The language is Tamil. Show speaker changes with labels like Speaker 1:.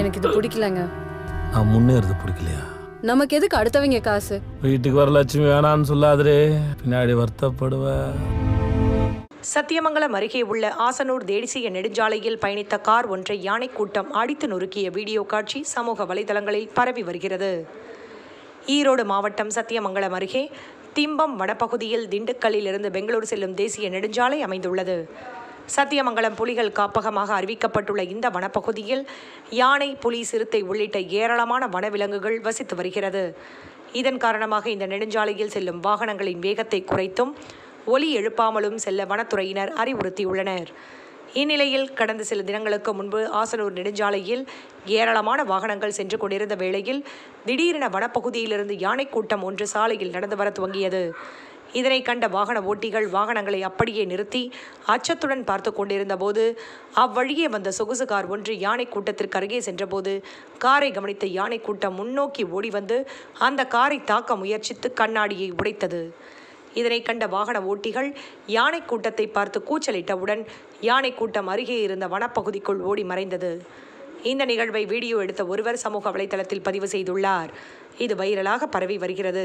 Speaker 1: எனக்கு இது பிடிக்கலங்க நான் இருந்து பிடிக்கலையா
Speaker 2: நமக்கு எதுக்கு அடுத்தவங்க காசு
Speaker 1: வீட்டுக்கு வர லட்சுமி வேணான்னு சொல்லாதே பின்னாடி வருத்தப்படுவ
Speaker 2: சத்தியமங்கலம் அருகே உள்ள ஆசனூர் தேசிய நெடுஞ்சாலையில் பயணித்த கார் ஒன்றை யானை கூட்டம் அடித்து நொறுக்கிய வீடியோ காட்சி சமூக வலைதளங்களில் பரவி வருகிறது ஈரோடு மாவட்டம் சத்தியமங்கலம் அருகே திம்பம் வடபகுதியில் திண்டுக்கல்லில் இருந்து பெங்களூர் செல்லும் தேசிய நெடுஞ்சாலை அமைந்துள்ளது சத்தியமங்கலம் புலிகள் காப்பகமாக அறிவிக்கப்பட்டுள்ள இந்த வனப்பகுதியில் யானை புலி சிறுத்தை உள்ளிட்ட ஏராளமான வனவிலங்குகள் வசித்து வருகிறது இதன் காரணமாக இந்த நெடுஞ்சாலையில் செல்லும் வாகனங்களின் வேகத்தை குறைத்தும் ஒலி எழுப்பாமலும் செல்ல வனத்துறையினர் அறிவுறுத்தியுள்ளனர் இந்நிலையில் கடந்த சில தினங்களுக்கு முன்பு ஆசனூர் நெடுஞ்சாலையில் ஏராளமான வாகனங்கள் சென்று கொண்டிருந்த வேளையில் திடீரென வனப்பகுதியிலிருந்து யானை கூட்டம் ஒன்று சாலையில் நடந்து வர துவங்கியது இதனை கண்ட வாகன ஓட்டிகள் வாகனங்களை அப்படியே நிறுத்தி அச்சத்துடன் பார்த்து கொண்டிருந்த போது அவ்வழியே வந்த சொகுசு கார் ஒன்று யானை கூட்டத்திற்கு அருகே சென்றபோது காரை கவனித்த யானை கூட்டம் முன்னோக்கி ஓடி வந்து அந்த காரை தாக்க முயற்சித்து கண்ணாடியை உடைத்தது இதனை கண்ட வாகன ஓட்டிகள் யானை கூட்டத்தை பார்த்து கூச்சலிட்டவுடன் யானை கூட்டம் அருகே இருந்த வனப்பகுதிக்குள் ஓடி மறைந்தது இந்த நிகழ்வை வீடியோ எடுத்த ஒருவர் சமூக வலைதளத்தில் பதிவு செய்துள்ளார் இது வைரலாக பரவி வருகிறது